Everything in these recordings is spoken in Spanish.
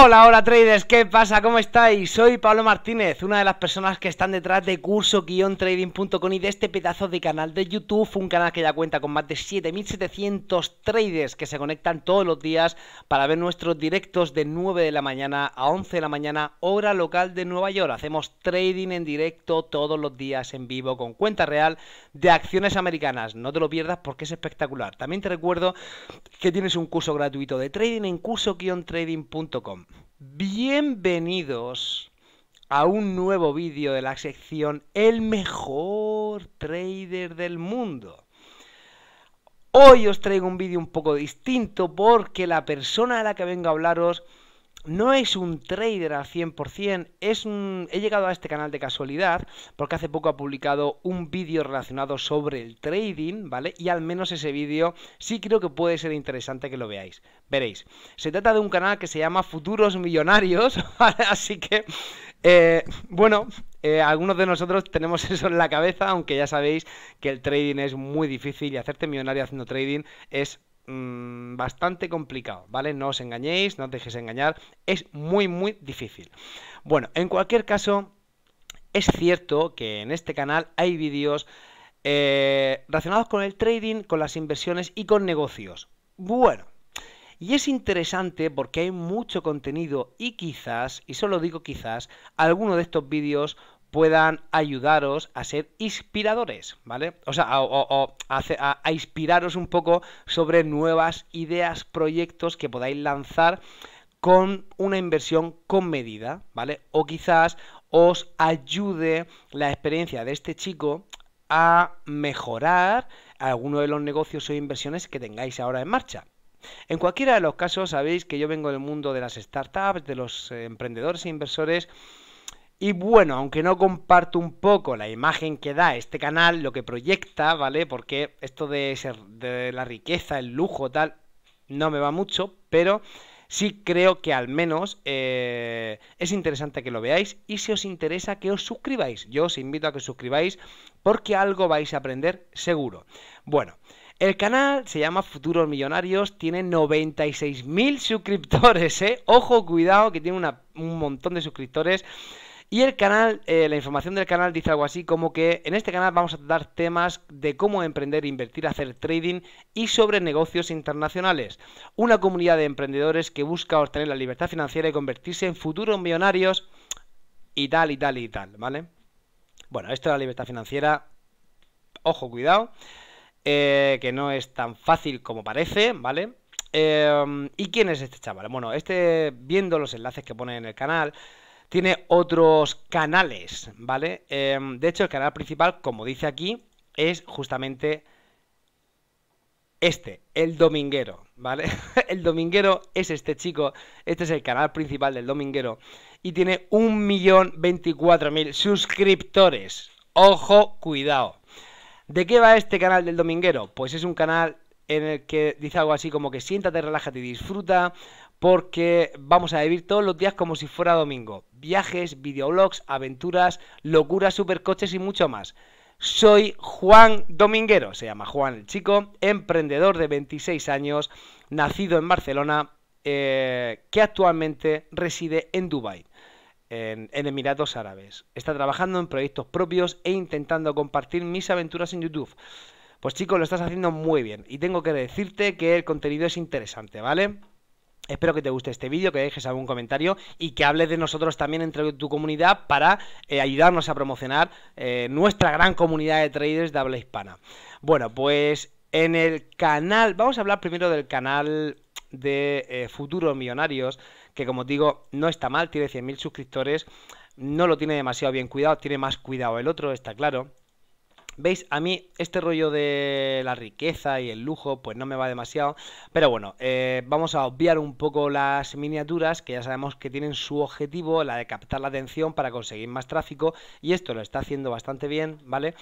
Hola, hola traders, ¿qué pasa? ¿Cómo estáis? Soy Pablo Martínez, una de las personas que están detrás de curso-trading.com y de este pedazo de canal de YouTube, un canal que ya cuenta con más de 7.700 traders que se conectan todos los días para ver nuestros directos de 9 de la mañana a 11 de la mañana, hora local de Nueva York. Hacemos trading en directo todos los días en vivo con cuenta real de acciones americanas. No te lo pierdas porque es espectacular. También te recuerdo que tienes un curso gratuito de trading en curso-trading.com. Bienvenidos a un nuevo vídeo de la sección El mejor trader del mundo. Hoy os traigo un vídeo un poco distinto porque la persona a la que vengo a hablaros no es un trader al 100%, es he llegado a este canal de casualidad porque hace poco ha publicado un vídeo relacionado sobre el trading, ¿vale? Y al menos ese vídeo sí creo que puede ser interesante que lo veáis. Veréis, se trata de un canal que se llama Futuros Millonarios, ¿vale? Así que, eh, bueno, eh, algunos de nosotros tenemos eso en la cabeza, aunque ya sabéis que el trading es muy difícil y hacerte millonario haciendo trading es Mm, bastante complicado, ¿vale? No os engañéis, no os dejéis engañar, es muy, muy difícil. Bueno, en cualquier caso, es cierto que en este canal hay vídeos eh, relacionados con el trading, con las inversiones y con negocios. Bueno, y es interesante porque hay mucho contenido y quizás, y solo digo quizás, alguno de estos vídeos puedan ayudaros a ser inspiradores, ¿vale? O sea, a, inspiraros un poco sobre nuevas ideas, proyectos que podáis lanzar con una inversión con medida, ¿vale? O quizás os ayude la experiencia de este chico a mejorar alguno de los negocios o inversiones que tengáis ahora en marcha. En cualquiera de los casos, sabéis que yo vengo del mundo de las startups, de los eh, emprendedores e inversores, y bueno, aunque no comparto un poco la imagen que da este canal, lo que proyecta, ¿vale? Porque esto de, ser, de la riqueza, el lujo, tal, no me va mucho, pero sí creo que al menos eh, es interesante que lo veáis y si os interesa que os suscribáis. Yo os invito a que os suscribáis porque algo vais a aprender seguro. Bueno. El canal se llama Futuros Millonarios, tiene 96.000 suscriptores, ¿eh? Ojo, cuidado, que tiene un montón de suscriptores. Y el canal, eh, la información del canal dice algo así como que en este canal vamos a tratar temas de cómo emprender, invertir, hacer trading y sobre negocios internacionales. Una comunidad de emprendedores que busca obtener la libertad financiera y convertirse en futuros millonarios y tal y tal y tal, ¿vale? Bueno, esto de la libertad financiera, ojo, cuidado, eh, que no es tan fácil como parece, ¿vale? Eh, ¿Y quién es este chaval? Bueno, este, viendo los enlaces que pone en el canal, tiene otros canales, ¿vale? Em, de hecho, el canal principal, como dice aquí, es justamente este, el dominguero, ¿vale? El dominguero es este chico, este es el canal principal del dominguero y tiene 1.024.000 suscriptores. Ojo, cuidado. ¿De qué va este canal del dominguero? Pues es un canal en el que dice algo así como que siéntate, relájate y disfruta, porque vamos a vivir todos los días como si fuera domingo. Viajes, videoblogs, aventuras, locuras, supercoches y mucho más. Soy Juan Dominguero, se llama Juan el chico, emprendedor de 26 años, nacido en Barcelona, eh, que actualmente reside en Dubái, en Emiratos Árabes. Está trabajando en proyectos propios e intentando compartir mis aventuras en YouTube. Pues chicos, lo estás haciendo muy bien. Y tengo que decirte que el contenido es interesante, ¿vale? Espero que te guste este vídeo, que dejes algún comentario y que hables de nosotros también entre tu comunidad para eh, ayudarnos a promocionar eh, nuestra gran comunidad de traders de habla hispana. Bueno, pues en el canal, vamos a hablar primero del canal de eh, Futuro Futuros Millonarios, que como digo, no está mal, tiene 100.000 suscriptores, no lo tiene demasiado bien cuidado, tiene más cuidado el otro, está claro. ¿Veis? A mí este rollo de la riqueza y el lujo pues no me va demasiado. Pero bueno, eh, vamos a obviar un poco las miniaturas que ya sabemos que tienen su objetivo, la de captar la atención para conseguir más tráfico. Y esto lo está haciendo bastante bien, ¿vale?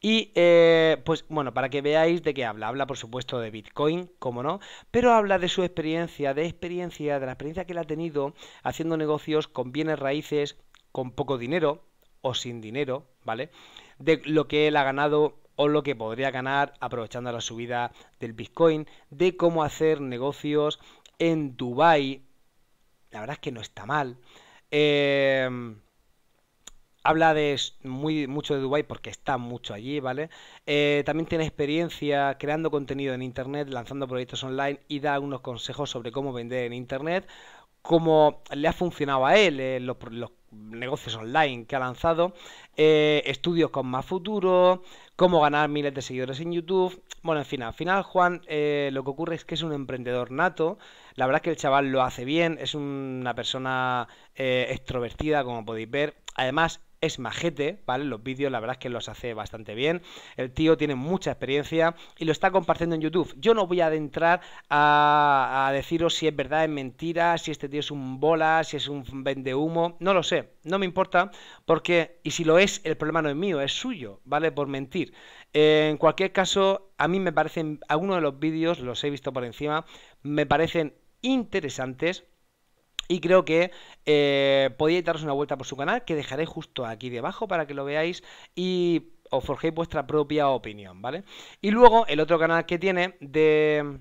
Y eh, pues bueno, para que veáis de qué habla. Habla por supuesto de Bitcoin, como no, pero habla de su experiencia, de experiencia, de la experiencia que él ha tenido haciendo negocios con bienes raíces, con poco dinero o sin dinero, ¿vale? De lo que él ha ganado o lo que podría ganar aprovechando la subida del Bitcoin, de cómo hacer negocios en Dubai. La verdad es que no está mal. Em, habla de muy, mucho de Dubai porque está mucho allí, ¿vale? Eh, también tiene experiencia creando contenido en Internet, lanzando proyectos online y da unos consejos sobre cómo vender en Internet, cómo le ha funcionado a él, eh, los, los negocios online que ha lanzado, eh, estudios con más futuro, cómo ganar miles de seguidores en YouTube. Bueno, en fin, al final Juan eh, lo que ocurre es que es un emprendedor nato. La verdad es que el chaval lo hace bien, es una persona eh, extrovertida, como podéis ver. Además, es majete, ¿vale? Los vídeos, la verdad es que los hace bastante bien. El tío tiene mucha experiencia y lo está compartiendo en YouTube. Yo no voy a adentrar a, deciros si es verdad, es mentira, si este tío es un bola, si es un vende humo. No lo sé, no me importa, porque, y si lo es, el problema no es mío, es suyo, ¿vale? Por mentir. Eh, en cualquier caso, a mí me parecen, algunos de los vídeos, los he visto por encima, me parecen interesantes y creo que eh, podéis daros una vuelta por su canal, que dejaré justo aquí debajo para que lo veáis y os forjéis vuestra propia opinión, ¿vale? Y luego el otro canal que tiene de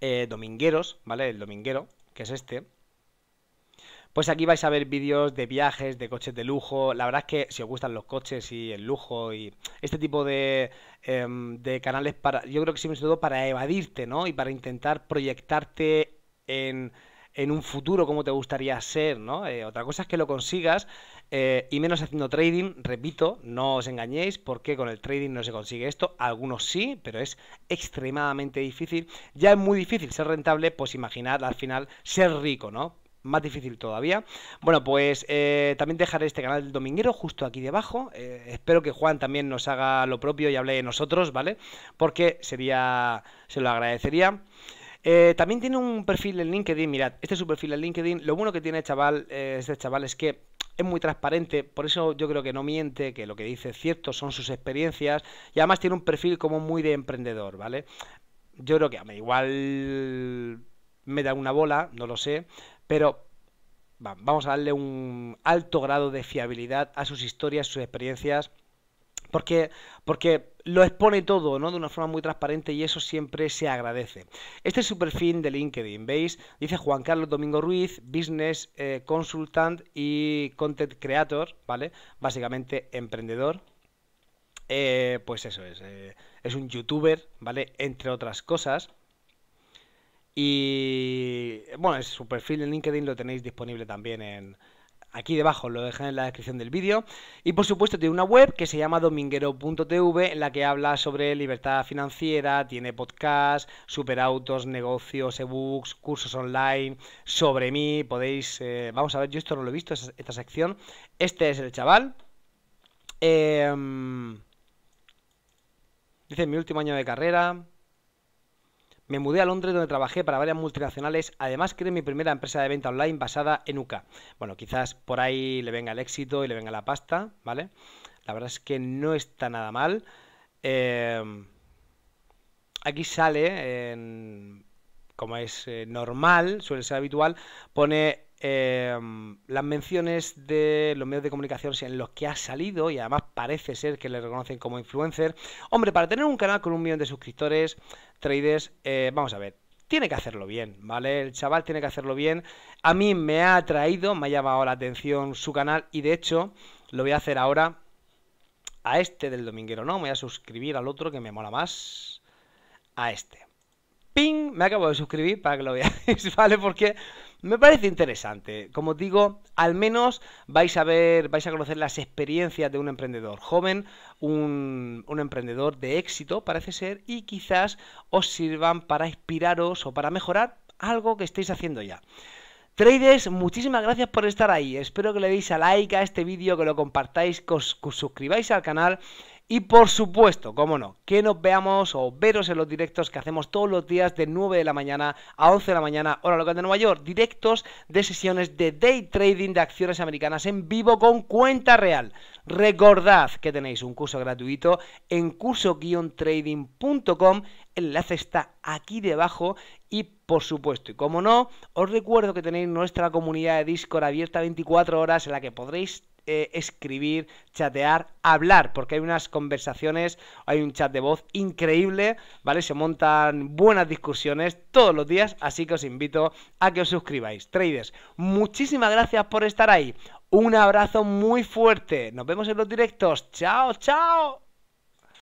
eh, Domingueros, ¿vale? El Dominguero, que es este. Pues aquí vais a ver vídeos de viajes, de coches de lujo. La verdad es que si os gustan los coches y el lujo y este tipo de, em, de canales, para, yo creo que siempre todo para evadirte, ¿no? Y para intentar proyectarte en en un futuro como te gustaría ser, ¿no? Eh, otra cosa es que lo consigas eh, y menos haciendo trading, repito, no os engañéis porque con el trading no se consigue esto, algunos sí, pero es extremadamente difícil. Ya es muy difícil ser rentable, pues imaginad al final ser rico, ¿no? Más difícil todavía. Bueno, pues eh, también dejaré este canal del dominguero justo aquí debajo. espero que Juan también nos haga lo propio y hable de nosotros, ¿vale? Porque sería. se lo agradecería. Eh, también tiene un perfil en LinkedIn, mirad, este es su perfil en LinkedIn. Lo bueno que tiene chaval, eh, este chaval es que es muy transparente, por eso yo creo que no miente, que lo que dice es cierto, son sus experiencias y además tiene un perfil como muy de emprendedor, ¿vale? Yo creo que a mí igual me da una bola, no lo sé, pero vamos a darle un alto grado de fiabilidad a sus historias, sus experiencias porque, porque lo expone todo, ¿no? De una forma muy transparente y eso siempre se agradece. Este es su perfil de LinkedIn, ¿veis? Dice Juan Carlos Domingo Ruiz, Business eh, Consultant y Content Creator, ¿vale? Básicamente emprendedor. Eh, pues eso es, eh, es un youtuber, ¿vale? Entre otras cosas. Y bueno, es su perfil en LinkedIn lo tenéis disponible también en, Aquí debajo lo dejé en la descripción del vídeo. Y por supuesto tiene una web que se llama dominguero.tv en la que habla sobre libertad financiera, tiene podcast, superautos, negocios, ebooks, cursos online, sobre mí. Podéis, eh, vamos a ver, yo esto no lo he visto, esta, sección. Este es el chaval. Em, dice mi último año de carrera, me mudé a Londres donde trabajé para varias multinacionales, además creé mi primera empresa de venta online basada en UCA. Bueno, quizás por ahí le venga el éxito y le venga la pasta, ¿vale? La verdad es que no está nada mal. Em, aquí sale, como es eh, normal, suele ser habitual, pone Em, las menciones de los medios de comunicación en los que ha salido y además parece ser que le reconocen como influencer. Hombre, para tener un canal con un millón de suscriptores, traders, eh, vamos a ver, tiene que hacerlo bien, ¿vale? El chaval tiene que hacerlo bien. A mí me ha atraído, me ha llamado la atención su canal y de hecho lo voy a hacer ahora a este del dominguero, ¿no? Me voy a suscribir al otro que me mola más, a este. ¡Ping! Me acabo de suscribir para que lo veáis, ¿vale? Porque me parece interesante. Como os digo, al menos vais a ver, vais a conocer las experiencias de un emprendedor joven, un, emprendedor de éxito, parece ser, y quizás os sirvan para inspiraros o para mejorar algo que estéis haciendo ya. Traders, muchísimas gracias por estar ahí. Espero que le deis a like a este vídeo, que lo compartáis, que os suscribáis al canal y por supuesto, cómo no, que nos veamos o veros en los directos que hacemos todos los días de 9 de la mañana a 11 de la mañana, hora local de Nueva York. Directos de sesiones de day trading de acciones americanas en vivo con cuenta real. Recordad que tenéis un curso gratuito en curso-trading.com. El enlace está aquí debajo y por supuesto, y cómo no, os recuerdo que tenéis nuestra comunidad de Discord abierta 24 horas en la que podréis eh, escribir, chatear, hablar, porque hay unas conversaciones, hay un chat de voz increíble, ¿vale? Se montan buenas discusiones todos los días, así que os invito a que os suscribáis. Traders, muchísimas gracias por estar ahí. Un abrazo muy fuerte. Nos vemos en los directos. Chao, chao.